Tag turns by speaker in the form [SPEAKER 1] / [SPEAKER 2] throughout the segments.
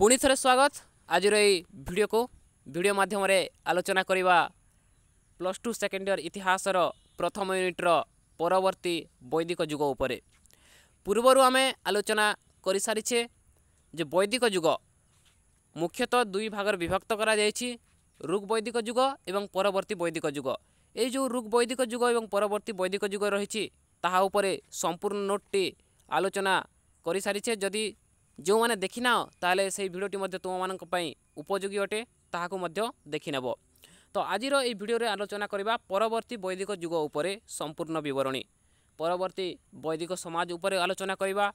[SPEAKER 1] ପୁଣି ଥରେ ସ୍ୱାଗତ ଆଜିର ଏଇ ଭିଡ଼ିଓକୁ ଭିଡ଼ିଓ ମାଧ୍ୟମରେ ଆଲୋଚନା କରିବା ପ୍ଲସ୍ ଟୁ ସେକେଣ୍ଡ ଇୟର ଇତିହାସର ପ୍ରଥମ ୟୁନିଟ୍ର ପରବର୍ତ୍ତୀ ବୈଦିକ ଯୁଗ ଉପରେ ପୂର୍ବରୁ ଆମେ ଆଲୋଚନା କରିସାରିଛେ ଯେ ବୈଦିକ ଯୁଗ ମୁଖ୍ୟତଃ ଦୁଇ ଭାଗରେ ବିଭକ୍ତ କରାଯାଇଛି ରୁଗ୍ ବୈଦିକ ଯୁଗ ଏବଂ ପରବର୍ତ୍ତୀ ବୈଦିକ ଯୁଗ ଏଇ ଯେଉଁ ରୁଗ୍ ବୈଦିକ ଯୁଗ ଏବଂ ପରବର୍ତ୍ତୀ ବୈଦିକ ଯୁଗ ରହିଛି ତାହା ଉପରେ ସମ୍ପୂର୍ଣ୍ଣ ନୋଟ୍ଟି ଆଲୋଚନା କରିସାରିଛେ ଯଦି ଯେଉଁମାନେ ଦେଖିନାଅ ତାହେଲେ ସେଇ ଭିଡ଼ିଓଟି ମଧ୍ୟ ତୁମମାନଙ୍କ ପାଇଁ ଉପଯୋଗୀ ଅଟେ ତାହାକୁ ମଧ୍ୟ ଦେଖିନେବ ତ ଆଜିର ଏହି ଭିଡ଼ିଓରେ ଆଲୋଚନା କରିବା ପରବର୍ତ୍ତୀ ବୈଦିକ ଯୁଗ ଉପରେ ସମ୍ପୂର୍ଣ୍ଣ ବିବରଣୀ ପରବର୍ତ୍ତୀ ବୈଦିକ ସମାଜ ଉପରେ ଆଲୋଚନା କରିବା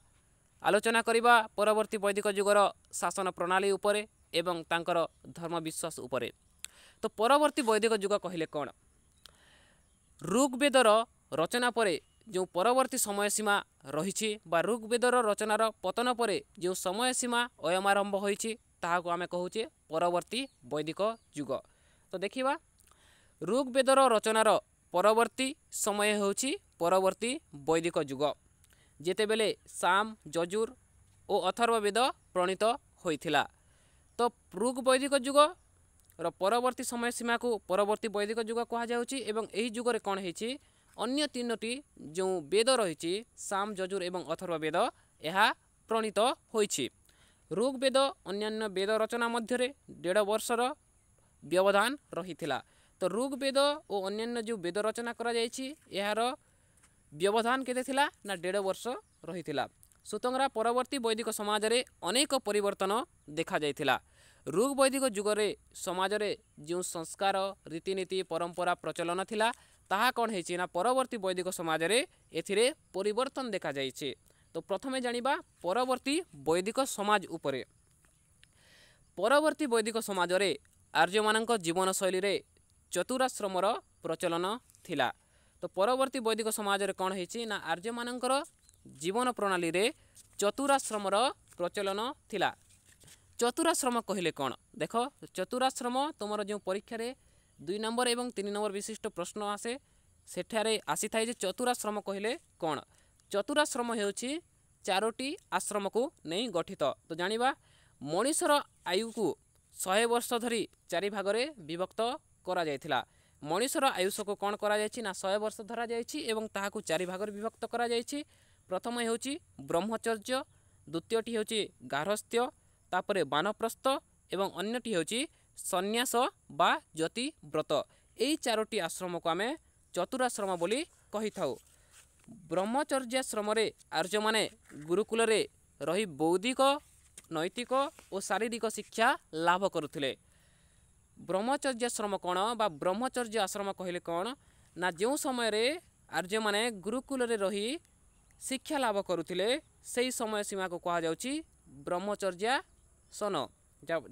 [SPEAKER 1] ଆଲୋଚନା କରିବା ପରବର୍ତ୍ତୀ ବୈଦିକ ଯୁଗର ଶାସନ ପ୍ରଣାଳୀ ଉପରେ ଏବଂ ତାଙ୍କର ଧର୍ମବିଶ୍ୱାସ ଉପରେ ତ ପରବର୍ତ୍ତୀ ବୈଦିକ ଯୁଗ କହିଲେ କ'ଣ ଋଗ୍ବେଦର ରଚନା ପରେ ଯେଉଁ ପରବର୍ତ୍ତୀ ସମୟସୀମା ରହିଛି ବା ଋଗ୍ବେଦର ରଚନାର ପତନ ପରେ ଯେଉଁ ସମୟସୀମା ଅୟମାରମ୍ଭ ହୋଇଛି ତାହାକୁ ଆମେ କହୁଛେ ପରବର୍ତ୍ତୀ ବୈଦିକ ଯୁଗ ତ ଦେଖିବା ଋଗ୍ବେଦର ରଚନାର ପରବର୍ତ୍ତୀ ସମୟ ହେଉଛି ପରବର୍ତ୍ତୀ ବୈଦିକ ଯୁଗ ଯେତେବେଳେ ସାମ ଜଜୁର ଓ ଅଥର୍ବବେଦ ପ୍ରଣୀତ ହୋଇଥିଲା ତ ଋଗ୍ ବୈଦିକ ଯୁଗର ପରବର୍ତ୍ତୀ ସମୟସୀମାକୁ ପରବର୍ତ୍ତୀ ବୈଦିକ ଯୁଗ କୁହାଯାଉଛି ଏବଂ ଏହି ଯୁଗରେ କ'ଣ ହେଇଛି ଅନ୍ୟ ତିନୋଟି ଯେଉଁ ବେଦ ରହିଛି ସାମ ଯଜୁର ଏବଂ ଅଥର୍ବ ବେଦ ଏହା ପ୍ରଣୀତ ହୋଇଛି ଋଗ୍ ବେଦ ଅନ୍ୟାନ୍ୟ ବେଦ ରଚନା ମଧ୍ୟରେ ଦେଢ଼ ବର୍ଷର ବ୍ୟବଧାନ ରହିଥିଲା ତ ଋଗ୍ ବେଦ ଓ ଅନ୍ୟାନ୍ୟ ଯେଉଁ ବେଦ ରଚନା କରାଯାଇଛି ଏହାର ବ୍ୟବଧାନ କେତେ ଥିଲା ନା ଦେଢ଼ ବର୍ଷ ରହିଥିଲା ସୁତଙ୍ଗରା ପରବର୍ତ୍ତୀ ବୈଦିକ ସମାଜରେ ଅନେକ ପରିବର୍ତ୍ତନ ଦେଖାଯାଇଥିଲା ଋଗ୍ ବୈଦିକ ଯୁଗରେ ସମାଜରେ ଯେଉଁ ସଂସ୍କାର ରୀତିନୀତି ପରମ୍ପରା ପ୍ରଚଳନ ଥିଲା ତାହା କ'ଣ ହେଇଛି ନା ପରବର୍ତ୍ତୀ ବୈଦିକ ସମାଜରେ ଏଥିରେ ପରିବର୍ତ୍ତନ ଦେଖାଯାଇଛି ତ ପ୍ରଥମେ ଜାଣିବା ପରବର୍ତ୍ତୀ ବୈଦିକ ସମାଜ ଉପରେ ପରବର୍ତ୍ତୀ ବୈଦିକ ସମାଜରେ ଆର୍ଯ୍ୟମାନଙ୍କ ଜୀବନଶୈଳୀରେ ଚତୁରାଶ୍ରମର ପ୍ରଚଳନ ଥିଲା ତ ପରବର୍ତ୍ତୀ ବୈଦିକ ସମାଜରେ କ'ଣ ହେଇଛି ନା ଆର୍ଯ୍ୟମାନଙ୍କର ଜୀବନ ପ୍ରଣାଳୀରେ ଚତୁରାଶ୍ରମର ପ୍ରଚଳନ ଥିଲା ଚତୁରାଶ୍ରମ କହିଲେ କ'ଣ ଦେଖ ଚତୁରାଶ୍ରମ ତୁମର ଯେଉଁ ପରୀକ୍ଷାରେ ଦୁଇ ନମ୍ବର ଏବଂ ତିନି ନମ୍ବର ବିଶିଷ୍ଟ ପ୍ରଶ୍ନ ଆସେ ସେଠାରେ ଆସିଥାଏ ଯେ ଚତୁରାଶ୍ରମ କହିଲେ କ'ଣ ଚତୁରାଶ୍ରମ ହେଉଛି ଚାରୋଟି ଆଶ୍ରମକୁ ନେଇ ଗଠିତ ତ ଜାଣିବା ମଣିଷର ଆୟୁକୁ ଶହେ ବର୍ଷ ଧରି ଚାରି ଭାଗରେ ବିଭକ୍ତ କରାଯାଇଥିଲା ମଣିଷର ଆୟୁଷକୁ କ'ଣ କରାଯାଇଛି ନା ଶହେ ବର୍ଷ ଧରାଯାଇଛି ଏବଂ ତାହାକୁ ଚାରି ଭାଗରେ ବିଭକ୍ତ କରାଯାଇଛି ପ୍ରଥମ ହେଉଛି ବ୍ରହ୍ମଚର୍ଯ୍ୟ ଦ୍ୱିତୀୟଟି ହେଉଛି ଗାର୍ହସ୍ଥ୍ୟ ତାପରେ ବାନପ୍ରସ୍ତ ଏବଂ ଅନ୍ୟଟି ହେଉଛି ସନ୍ନ୍ୟାସ ବା ଜ୍ୟୋତିବ୍ରତ ଏହି ଚାରୋଟି ଆଶ୍ରମକୁ ଆମେ ଚତୁରାଶ୍ରମ ବୋଲି କହିଥାଉ ବ୍ରହ୍ମଚର୍ଯ୍ୟାଶ୍ରମରେ ଆର୍ଯ୍ୟମାନେ ଗୁରୁକୁଳରେ ରହି ବୌଦ୍ଧିକ ନୈତିକ ଓ ଶାରୀରିକ ଶିକ୍ଷା ଲାଭ କରୁଥିଲେ ବ୍ରହ୍ମଚର୍ଯ୍ୟାଶ୍ରମ କ'ଣ ବା ବ୍ରହ୍ମଚର୍ଯ୍ୟ ଆଶ୍ରମ କହିଲେ କ'ଣ ନା ଯେଉଁ ସମୟରେ ଆର୍ଯ୍ୟମାନେ ଗୁରୁକୁଳରେ ରହି ଶିକ୍ଷା ଲାଭ କରୁଥିଲେ ସେହି ସମୟ ସୀମାକୁ କୁହାଯାଉଛି ବ୍ରହ୍ମଚର୍ଯ୍ୟାସନ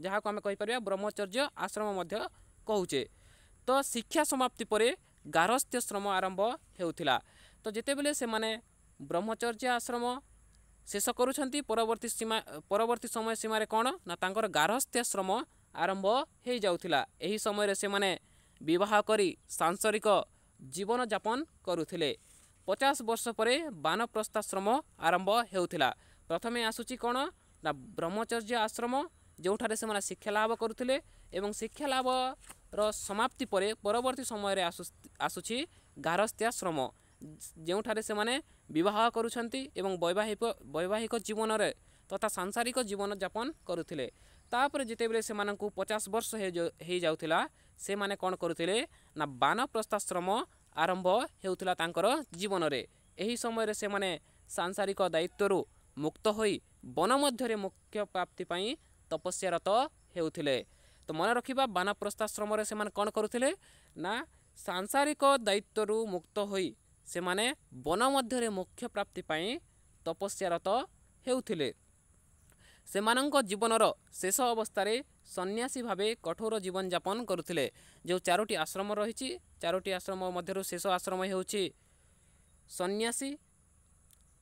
[SPEAKER 1] ଯାହାକୁ ଆମେ କହିପାରିବା ବ୍ରହ୍ମଚର୍ଯ୍ୟ ଆଶ୍ରମ ମଧ୍ୟ କହୁଛେ ତ ଶିକ୍ଷା ସମାପ୍ତି ପରେ ଗାରସ୍ଥ୍ୟ ଶ୍ରମ ଆରମ୍ଭ ହେଉଥିଲା ତ ଯେତେବେଳେ ସେମାନେ ବ୍ରହ୍ମଚର୍ଯ୍ୟ ଆଶ୍ରମ ଶେଷ କରୁଛନ୍ତି ପରବର୍ତ୍ତୀ ସୀମା ପରବର୍ତ୍ତୀ ସମୟ ସୀମାରେ କ'ଣ ନା ତାଙ୍କର ଗାରହସ୍ଥ୍ୟ ଶ୍ରମ ଆରମ୍ଭ ହୋଇଯାଉଥିଲା ଏହି ସମୟରେ ସେମାନେ ବିବାହ କରି ସାଂସରିକ ଜୀବନଯାପନ କରୁଥିଲେ ପଚାଶ ବର୍ଷ ପରେ ବାନପ୍ରସ୍ଥାଶ୍ରମ ଆରମ୍ଭ ହେଉଥିଲା ପ୍ରଥମେ ଆସୁଛି କ'ଣ ନା ବ୍ରହ୍ମଚର୍ଯ୍ୟ ଆଶ୍ରମ ଯେଉଁଠାରେ ସେମାନେ ଶିକ୍ଷା ଲାଭ କରୁଥିଲେ ଏବଂ ଶିକ୍ଷା ଲାଭର ସମାପ୍ତି ପରେ ପରବର୍ତ୍ତୀ ସମୟରେ ଆସୁ ଆସୁଛି ଗାରସ୍ଥିଆ ଶ୍ରମ ଯେଉଁଠାରେ ସେମାନେ ବିବାହ କରୁଛନ୍ତି ଏବଂ ବୈବାହିକ ବୈବାହିକ ଜୀବନରେ ତଥା ସାଂସାରିକ ଜୀବନଯାପନ କରୁଥିଲେ ତାପରେ ଯେତେବେଳେ ସେମାନଙ୍କୁ ପଚାଶ ବର୍ଷ ହେଇଯାଉଥିଲା ସେମାନେ କ'ଣ କରୁଥିଲେ ନା ବାନ ବାନପ୍ରସ୍ଥାଶ୍ରମ ଆରମ୍ଭ ହେଉଥିଲା ତାଙ୍କର ଜୀବନରେ ଏହି ସମୟରେ ସେମାନେ ସାଂସାରିକ ଦାୟିତ୍ୱରୁ ମୁକ୍ତ ହୋଇ ବନ ମଧ୍ୟରେ ମୁଖ୍ୟ ପ୍ରାପ୍ତି ପାଇଁ ତପସ୍ୟାରତ ହେଉଥିଲେ ତ ମନେ ରଖିବା ବାନପ୍ରସ୍ଥାଶ୍ରମରେ ସେମାନେ କ'ଣ କରୁଥିଲେ ନା ସାଂସାରିକ ଦାୟିତ୍ୱରୁ ମୁକ୍ତ ହୋଇ ସେମାନେ ବନ ମଧ୍ୟରେ ମୁଖ୍ୟ ପ୍ରାପ୍ତି ପାଇଁ ତପସ୍ୟାରତ ହେଉଥିଲେ ସେମାନଙ୍କ ଜୀବନର ଶେଷ ଅବସ୍ଥାରେ ସନ୍ନ୍ୟାସୀ ଭାବେ କଠୋର ଜୀବନଯାପନ କରୁଥିଲେ ଯେଉଁ ଚାରୋଟି ଆଶ୍ରମ ରହିଛି ଚାରୋଟି ଆଶ୍ରମ ମଧ୍ୟରୁ ଶେଷ ଆଶ୍ରମ ହେଉଛି ସନ୍ନ୍ୟାସୀ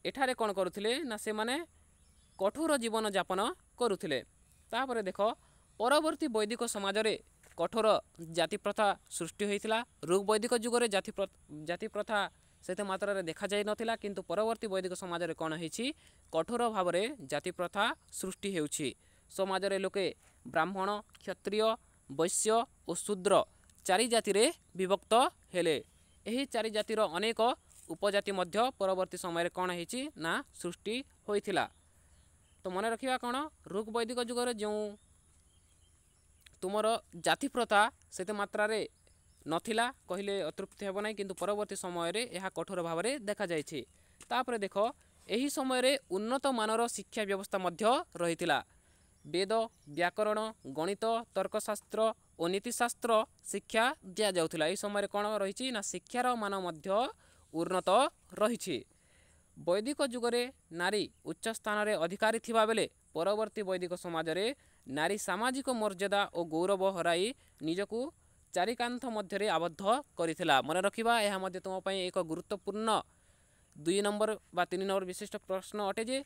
[SPEAKER 1] ଏଠାରେ କ'ଣ କରୁଥିଲେ ନା ସେମାନେ କଠୋର ଜୀବନଯାପନ କରୁଥିଲେ ତାପରେ ଦେଖ ପରବର୍ତ୍ତୀ ବୈଦିକ ସମାଜରେ କଠୋର ଜାତିପ୍ରଥା ସୃଷ୍ଟି ହୋଇଥିଲା ଋଗ୍ ବୈଦିକ ଯୁଗରେ ଜାତି ଜାତିପ୍ରଥା ସେତେ ମାତ୍ରାରେ ଦେଖାଯାଇ ନଥିଲା କିନ୍ତୁ ପରବର୍ତ୍ତୀ ବୈଦିକ ସମାଜରେ କ'ଣ ହେଇଛି କଠୋର ଭାବରେ ଜାତିପ୍ରଥା ସୃଷ୍ଟି ହେଉଛି ସମାଜରେ ଲୋକେ ବ୍ରାହ୍ମଣ କ୍ଷତ୍ରିୟ ବୈଶ୍ୟ ଓ ଶୂଦ୍ର ଚାରି ଜାତିରେ ବିଭକ୍ତ ହେଲେ ଏହି ଚାରି ଜାତିର ଅନେକ ଉପଜାତି ମଧ୍ୟ ପରବର୍ତ୍ତୀ ସମୟରେ କ'ଣ ହେଇଛି ନା ସୃଷ୍ଟି ହୋଇଥିଲା ତ ମନେ ରଖିବା କ'ଣ ଋକ୍ ବୈଦିକ ଯୁଗରେ ଯେଉଁ ତୁମର ଜାତି ପ୍ରଥା ସେତେ ମାତ୍ରାରେ ନଥିଲା କହିଲେ ଅତୃପ୍ତି ହେବ ନାହିଁ କିନ୍ତୁ ପରବର୍ତ୍ତୀ ସମୟରେ ଏହା କଠୋର ଭାବରେ ଦେଖାଯାଇଛି ତାପରେ ଦେଖ ଏହି ସମୟରେ ଉନ୍ନତମାନର ଶିକ୍ଷା ବ୍ୟବସ୍ଥା ମଧ୍ୟ ରହିଥିଲା ବେଦ ବ୍ୟାକରଣ ଗଣିତ ତର୍କଶାସ୍ତ୍ର ଓ ନୀତିଶାସ୍ତ୍ର ଶିକ୍ଷା ଦିଆଯାଉଥିଲା ଏହି ସମୟରେ କ'ଣ ରହିଛି ନା ଶିକ୍ଷାର ମାନ ମଧ୍ୟ ଉନ୍ନତ ରହିଛି ବୈଦିକ ଯୁଗରେ ନାରୀ ଉଚ୍ଚ ସ୍ଥାନରେ ଅଧିକାରୀ ଥିବାବେଳେ ପରବର୍ତ୍ତୀ ବୈଦିକ ସମାଜରେ ନାରୀ ସାମାଜିକ ମର୍ଯ୍ୟାଦା ଓ ଗୌରବ ହରାଇ ନିଜକୁ ଚାରିକାନ୍ଥ ମଧ୍ୟରେ ଆବଦ୍ଧ କରିଥିଲା ମନେ ରଖିବା ଏହା ମଧ୍ୟ ତୁମ ପାଇଁ ଏକ ଗୁରୁତ୍ୱପୂର୍ଣ୍ଣ ଦୁଇ ନମ୍ବର ବା ତିନି ନମ୍ବର ବିଶିଷ୍ଟ ପ୍ରଶ୍ନ ଅଟେ ଯେ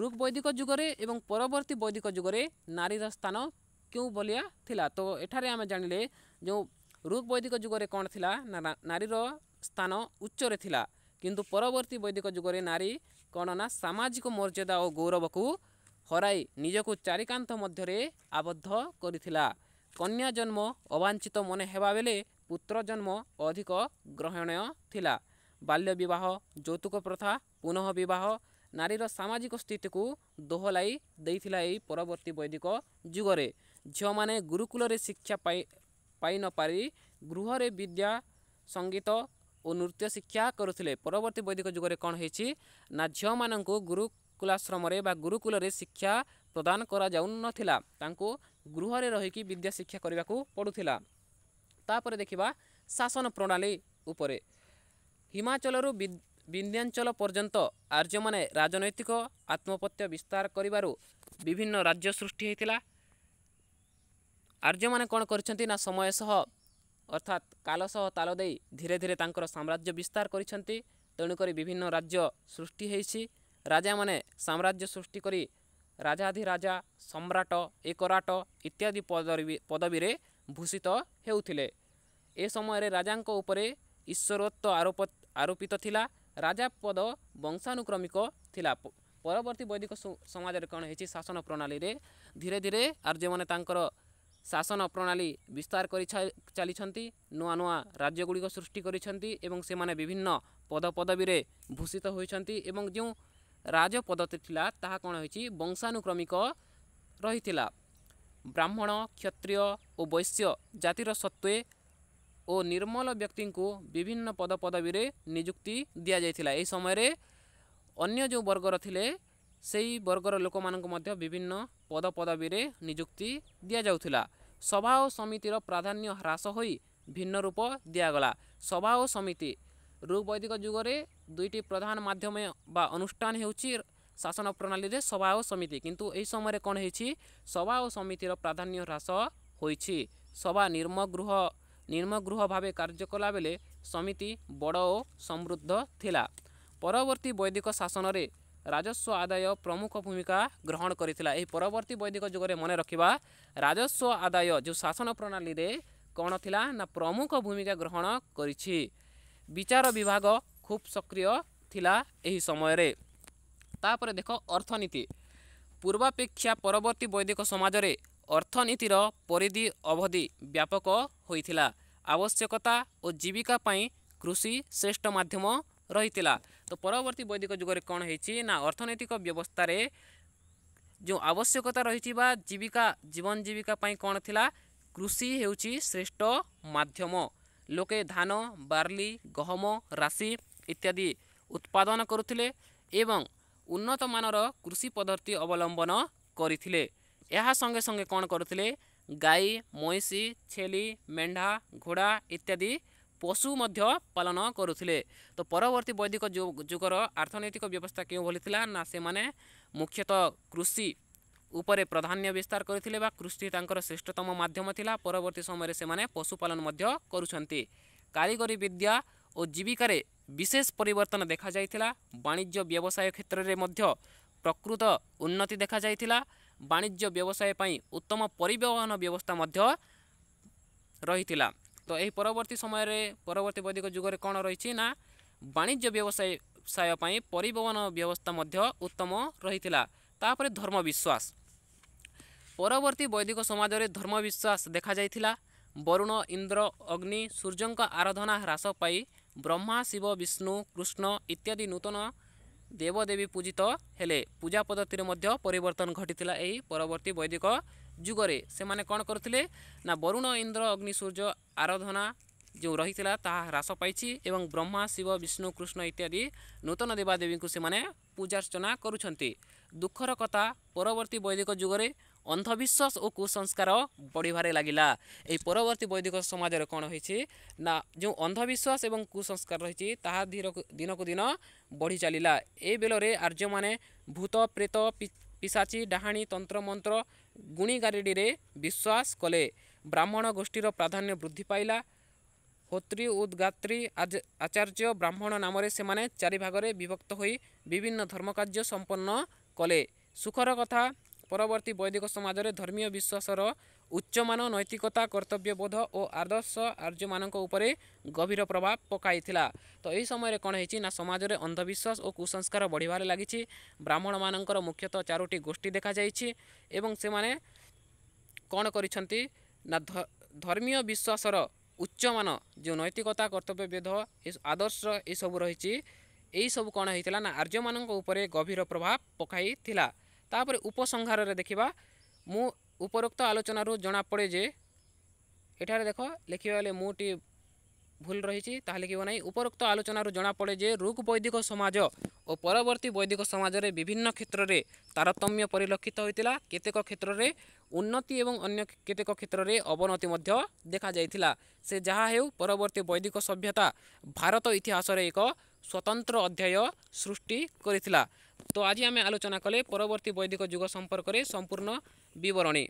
[SPEAKER 1] ରୁଗ ବୈଦିକ ଯୁଗରେ ଏବଂ ପରବର୍ତ୍ତୀ ବୈଦିକ ଯୁଗରେ ନାରୀର ସ୍ଥାନ କେଉଁ ଭଳିଆ ଥିଲା ତ ଏଠାରେ ଆମେ ଜାଣିଲେ ଯେଉଁ ରୂପ ବୈଦିକ ଯୁଗରେ କ'ଣ ଥିଲା ନାରୀର ସ୍ଥାନ ଉଚ୍ଚରେ ଥିଲା କିନ୍ତୁ ପରବର୍ତ୍ତୀ ବୈଦିକ ଯୁଗରେ ନାରୀ କ'ଣ ନା ସାମାଜିକ ମର୍ଯ୍ୟାଦା ଓ ଗୌରବକୁ ହରାଇ ନିଜକୁ ଚାରିକାନ୍ଥ ମଧ୍ୟରେ ଆବଦ୍ଧ କରିଥିଲା କନ୍ୟା ଜନ୍ମ ଅବାଞ୍ଛିତ ମନେ ହେବା ବେଳେ ପୁତ୍ର ଜନ୍ମ ଅଧିକ ଗ୍ରହଣୀୟ ଥିଲା ବାଲ୍ୟ ବିବାହ ଯୌତୁକ ପ୍ରଥା ପୁନଃ ବିବାହ ନାରୀର ସାମାଜିକ ସ୍ଥିତିକୁ ଦୋହଲାଇ ଦେଇଥିଲା ଏହି ପରବର୍ତ୍ତୀ ବୈଦିକ ଯୁଗରେ ଝିଅମାନେ ଗୁରୁକୁଳରେ ଶିକ୍ଷା ପାଇ ପାଇନପାରି ଗୃହରେ ବିଦ୍ୟା ସଙ୍ଗୀତ ଓ ନୃତ୍ୟ ଶିକ୍ଷା କରୁଥିଲେ ପରବର୍ତ୍ତୀ ବୈଦିକ ଯୁଗରେ କ'ଣ ହେଇଛି ନା ଝିଅମାନଙ୍କୁ ଗୁରୁକୁଳାଶ୍ରମରେ ବା ଗୁରୁକୁଳରେ ଶିକ୍ଷା ପ୍ରଦାନ କରାଯାଉନଥିଲା ତାଙ୍କୁ ଗୃହରେ ରହିକି ବିଦ୍ୟା ଶିକ୍ଷା କରିବାକୁ ପଡ଼ୁଥିଲା ତାପରେ ଦେଖିବା ଶାସନ ପ୍ରଣାଳୀ ଉପରେ ହିମାଚଳରୁ ବିନ୍ଧ୍ୟାଞ୍ଚଳ ପର୍ଯ୍ୟନ୍ତ ଆର୍ଯ୍ୟମାନେ ରାଜନୈତିକ ଆତ୍ମପତ୍ୟ ବିସ୍ତାର କରିବାରୁ ବିଭିନ୍ନ ରାଜ୍ୟ ସୃଷ୍ଟି ହୋଇଥିଲା ଆର୍ଯ୍ୟମାନେ କ'ଣ କରିଛନ୍ତି ନା ସମୟ ସହ ଅର୍ଥାତ୍ କାଲ ସହ ତାଲ ଦେଇ ଧୀରେ ଧୀରେ ତାଙ୍କର ସାମ୍ରାଜ୍ୟ ବିସ୍ତାର କରିଛନ୍ତି ତେଣୁକରି ବିଭିନ୍ନ ରାଜ୍ୟ ସୃଷ୍ଟି ହୋଇଛି ରାଜାମାନେ ସାମ୍ରାଜ୍ୟ ସୃଷ୍ଟି କରି ରାଜାଧିରାଜା ସମ୍ରାଟ ଏକରାଟ ଇତ୍ୟାଦି ପଦବୀରେ ଭୂଷିତ ହେଉଥିଲେ ଏ ସମୟରେ ରାଜାଙ୍କ ଉପରେ ଈଶ୍ୱରତ୍ୱ ଆରୋପ ଆରୋପିତ ଥିଲା ରାଜା ପଦ ବଂଶାନୁକ୍ରମିକ ଥିଲା ପରବର୍ତ୍ତୀ ବୈଦିକ ସମାଜରେ କ'ଣ ହେଇଛି ଶାସନ ପ୍ରଣାଳୀରେ ଧୀରେ ଧୀରେ ଆର୍ଯ୍ୟମାନେ ତାଙ୍କର শাসন প্রণালী বিস্তার করে চালিছন্তি নূয়া নূয়া রাজ্যগুড়িক সৃষ্টি করেছেন এবং সেমানে বিভিন্ন পদপদবীরে ভূষিত হয়েছেন এবং যে রাজপদতি লা তাহা কোণ হয়েছে বংশানুক্রমিক রহিলা ব্রাহ্মণ ক্ষত্রিয় ও বৈশ্য জাতির সত্ত্বে ও নির্মল ব্যক্তিঙ্কু বিভিন্ন পদপদবীরে নিযুক্তি দিয়া যাইছিলা এই সময়ে অন্য যে বর্গর থিলে সেই বর্গর লোকমানঙ্কু মধ্য বিভিন্ন পদপদবীরে নিযুক্তি দিয়া যাউথিলা ସଭା ଓ ସମିତିର ପ୍ରାଧାନ୍ୟ ହ୍ରାସ ହୋଇ ଭିନ୍ନ ରୂପ ଦିଆଗଲା ସଭା ଓ ସମିତି ରୂପବୈଦିକ ଯୁଗରେ ଦୁଇଟି ପ୍ରଧାନ ମାଧ୍ୟମ ବା ଅନୁଷ୍ଠାନ ହେଉଛି ଶାସନ ପ୍ରଣାଳୀରେ ସଭା ଓ ସମିତି କିନ୍ତୁ ଏହି ସମୟରେ କ'ଣ ହେଇଛି ସଭା ଓ ସମିତିର ପ୍ରାଧାନ୍ୟ ହ୍ରାସ ହୋଇଛି ସଭା ନିର୍ମଗୃହ ନିର୍ମଗୃହ ଭାବେ କାର୍ଯ୍ୟ କଲାବେଳେ ସମିତି ବଡ଼ ଓ ସମୃଦ୍ଧ ଥିଲା ପରବର୍ତ୍ତୀ ବୈଦିକ ଶାସନରେ ରାଜସ୍ୱ ଆଦାୟ ପ୍ରମୁଖ ଭୂମିକା ଗ୍ରହଣ କରିଥିଲା ଏହି ପରବର୍ତ୍ତୀ ବୈଦିକ ଯୁଗରେ ମନେ ରଖିବା ରାଜସ୍ୱ ଆଦାୟ ଯେଉଁ ଶାସନ ପ୍ରଣାଳୀରେ କ'ଣ ଥିଲା ନା ପ୍ରମୁଖ ଭୂମିକା ଗ୍ରହଣ କରିଛି ବିଚାର ବିଭାଗ ଖୁବ୍ ସକ୍ରିୟ ଥିଲା ଏହି ସମୟରେ ତାପରେ ଦେଖ ଅର୍ଥନୀତି ପୂର୍ବାପେକ୍ଷା ପରବର୍ତ୍ତୀ ବୈଦିକ ସମାଜରେ ଅର୍ଥନୀତିର ପରିଧି ଅବଧି ବ୍ୟାପକ ହୋଇଥିଲା ଆବଶ୍ୟକତା ଓ ଜୀବିକା ପାଇଁ କୃଷି ଶ୍ରେଷ୍ଠ ମାଧ୍ୟମ ରହିଥିଲା ତ ପରବର୍ତ୍ତୀ ବୈଦିକ ଯୁଗରେ କ'ଣ ହେଇଛି ନା ଅର୍ଥନୈତିକ ବ୍ୟବସ୍ଥାରେ ଯେଉଁ ଆବଶ୍ୟକତା ରହିଛି ବା ଜୀବିକା ଜୀବନ ଜୀବିକା ପାଇଁ କ'ଣ ଥିଲା କୃଷି ହେଉଛି ଶ୍ରେଷ୍ଠ ମାଧ୍ୟମ ଲୋକେ ଧାନ ବାର୍ଲି ଗହମ ରାଶି ଇତ୍ୟାଦି ଉତ୍ପାଦନ କରୁଥିଲେ ଏବଂ ଉନ୍ନତମାନର କୃଷି ପଦ୍ଧତି ଅବଲମ୍ବନ କରିଥିଲେ ଏହା ସଙ୍ଗେ ସଙ୍ଗେ କ'ଣ କରୁଥିଲେ ଗାଈ ମଇଁଷି ଛେଳି ମେଣ୍ଢା ଘୋଡ଼ା ଇତ୍ୟାଦି ପଶୁ ମଧ୍ୟ ପାଳନ କରୁଥିଲେ ତ ପରବର୍ତ୍ତୀ ବୈଦିକ ଯୁଗର ଆର୍ଥନୈତିକ ବ୍ୟବସ୍ଥା କେଉଁଭଳି ଥିଲା ନା ସେମାନେ ମୁଖ୍ୟତଃ କୃଷି ଉପରେ ପ୍ରାଧାନ୍ୟ ବିସ୍ତାର କରିଥିଲେ ବା କୃଷି ତାଙ୍କର ଶ୍ରେଷ୍ଠତମ ମାଧ୍ୟମ ଥିଲା ପରବର୍ତ୍ତୀ ସମୟରେ ସେମାନେ ପଶୁପାଳନ ମଧ୍ୟ କରୁଛନ୍ତି କାରିଗରୀ ବିଦ୍ୟା ଓ ଜୀବିକାରେ ବିଶେଷ ପରିବର୍ତ୍ତନ ଦେଖାଯାଇଥିଲା ବାଣିଜ୍ୟ ବ୍ୟବସାୟ କ୍ଷେତ୍ରରେ ମଧ୍ୟ ପ୍ରକୃତ ଉନ୍ନତି ଦେଖାଯାଇଥିଲା ବାଣିଜ୍ୟ ବ୍ୟବସାୟ ପାଇଁ ଉତ୍ତମ ପରିବହନ ବ୍ୟବସ୍ଥା ମଧ୍ୟ ରହିଥିଲା ତ ଏହି ପରବର୍ତ୍ତୀ ସମୟରେ ପରବର୍ତ୍ତୀ ବୈଦିକ ଯୁଗରେ କ'ଣ ରହିଛି ନା ବାଣିଜ୍ୟ ବ୍ୟବସାୟ ପାଇଁ ପରିବହନ ବ୍ୟବସ୍ଥା ମଧ୍ୟ ଉତ୍ତମ ରହିଥିଲା ତାପରେ ଧର୍ମବିଶ୍ୱାସ ପରବର୍ତ୍ତୀ ବୈଦିକ ସମାଜରେ ଧର୍ମବିଶ୍ୱାସ ଦେଖାଯାଇଥିଲା ବରୁଣ ଇନ୍ଦ୍ର ଅଗ୍ନି ସୂର୍ଯ୍ୟଙ୍କ ଆରାଧନା ହ୍ରାସ ପାଇ ବ୍ରହ୍ମା ଶିବ ବିଷ୍ଣୁ କୃଷ୍ଣ ଇତ୍ୟାଦି ନୂତନ ଦେବଦେବୀ ପୂଜିତ ହେଲେ ପୂଜା ପଦ୍ଧତିରେ ମଧ୍ୟ ପରିବର୍ତ୍ତନ ଘଟିଥିଲା ଏହି ପରବର୍ତ୍ତୀ ବୈଦିକ ଯୁଗରେ ସେମାନେ କ'ଣ କରୁଥିଲେ ନା ବରୁଣ ଇନ୍ଦ୍ର ଅଗ୍ନି ସୂର୍ଯ୍ୟ ଆରାଧନା ଯେଉଁ ରହିଥିଲା ତାହା ହ୍ରାସ ପାଇଛି ଏବଂ ବ୍ରହ୍ମା ଶିବ ବିଷ୍ଣୁ କୃଷ୍ଣ ଇତ୍ୟାଦି ନୂତନ ଦେବାଦେବୀଙ୍କୁ ସେମାନେ ପୂଜାର୍ଚ୍ଚନା କରୁଛନ୍ତି ଦୁଃଖର କଥା ପରବର୍ତ୍ତୀ ବୈଦିକ ଯୁଗରେ ଅନ୍ଧବିଶ୍ୱାସ ଓ କୁସଂସ୍କାର ବଢ଼ିବାରେ ଲାଗିଲା ଏହି ପରବର୍ତ୍ତୀ ବୈଦିକ ସମାଜରେ କ'ଣ ହୋଇଛି ନା ଯେଉଁ ଅନ୍ଧବିଶ୍ୱାସ ଏବଂ କୁସଂସ୍କାର ରହିଛି ତାହା ଦିନକୁ ଦିନ ବଢ଼ି ଚାଲିଲା ଏ ବେଳରେ ଆର୍ଯ୍ୟମାନେ ଭୂତ ପ୍ରେତ ପିଶାଚି ଡାହାଣୀ ତନ୍ତ୍ରମନ୍ତ୍ର ଗୁଣିଗାରେଡ଼ିରେ ବିଶ୍ୱାସ କଲେ ବ୍ରାହ୍ମଣ ଗୋଷ୍ଠୀର ପ୍ରାଧାନ୍ୟ ବୃଦ୍ଧି ପାଇଲା ହୋତ୍ରୀ ଉଦ୍ଗାତ୍ରୀ ଆଚାର୍ଯ୍ୟ ବ୍ରାହ୍ମଣ ନାମରେ ସେମାନେ ଚାରି ଭାଗରେ ବିଭକ୍ତ ହୋଇ ବିଭିନ୍ନ ଧର୍ମକାର୍ଯ୍ୟ ସମ୍ପନ୍ନ କଲେ ସୁଖର କଥା ପରବର୍ତ୍ତୀ ବୈଦିକ ସମାଜରେ ଧର୍ମୀୟ ବିଶ୍ୱାସର ଉଚ୍ଚମାନ ନୈତିକତା କର୍ତ୍ତବ୍ୟବୋଧ ଓ ଆଦର୍ଶ ଆର୍ଯ୍ୟମାନଙ୍କ ଉପରେ ଗଭୀର ପ୍ରଭାବ ପକାଇଥିଲା ତ ଏହି ସମୟରେ କ'ଣ ହେଇଛି ନା ସମାଜରେ ଅନ୍ଧବିଶ୍ୱାସ ଓ କୁସଂସ୍କାର ବଢ଼ିବାରେ ଲାଗିଛି ବ୍ରାହ୍ମଣମାନଙ୍କର ମୁଖ୍ୟତଃ ଚାରୋଟି ଗୋଷ୍ଠୀ ଦେଖାଯାଇଛି ଏବଂ ସେମାନେ କ'ଣ କରିଛନ୍ତି ନା ଧର୍ମୀୟ ବିଶ୍ୱାସର ଉଚ୍ଚମାନ ଯେଉଁ ନୈତିକତା କର୍ତ୍ତବ୍ୟବୋଧ ଆଦର୍ଶ ଏସବୁ ରହିଛି ଏହିସବୁ କ'ଣ ହେଇଥିଲା ନା ଆର୍ଯ୍ୟମାନଙ୍କ ଉପରେ ଗଭୀର ପ୍ରଭାବ ପକାଇଥିଲା ତାପରେ ଉପସଂହାରରେ ଦେଖିବା ମୁଁ ଉପରୋକ୍ତ ଆଲୋଚନାରୁ ଜଣାପଡ଼େ ଯେ ଏଠାରେ ଦେଖ ଲେଖିବା ବେଳେ ମୁଁ ଟି ଭୁଲ ରହିଛି ତାହା ଲେଖିବ ନାହିଁ ଉପରୋକ୍ତ ଆଲୋଚନାରୁ ଜଣାପଡ଼େ ଯେ ରୁକ୍ ବୈଦିକ ସମାଜ ଓ ପରବର୍ତ୍ତୀ ବୈଦିକ ସମାଜରେ ବିଭିନ୍ନ କ୍ଷେତ୍ରରେ ତାରତମ୍ୟ ପରିଲକ୍ଷିତ ହୋଇଥିଲା କେତେକ କ୍ଷେତ୍ରରେ ଉନ୍ନତି ଏବଂ ଅନ୍ୟ କେତେକ କ୍ଷେତ୍ରରେ ଅବନତି ମଧ୍ୟ ଦେଖାଯାଇଥିଲା ସେ ଯାହା ହେଉ ପରବର୍ତ୍ତୀ ବୈଦିକ ସଭ୍ୟତା ଭାରତ ଇତିହାସରେ ଏକ ସ୍ୱତନ୍ତ୍ର ଅଧ୍ୟାୟ ସୃଷ୍ଟି କରିଥିଲା ତ ଆଜି ଆମେ ଆଲୋଚନା କଲେ ପରବର୍ତ୍ତୀ ବୈଦିକ ଯୁଗ ସମ୍ପର୍କରେ ସମ୍ପୂର୍ଣ୍ଣ ବିବରଣୀ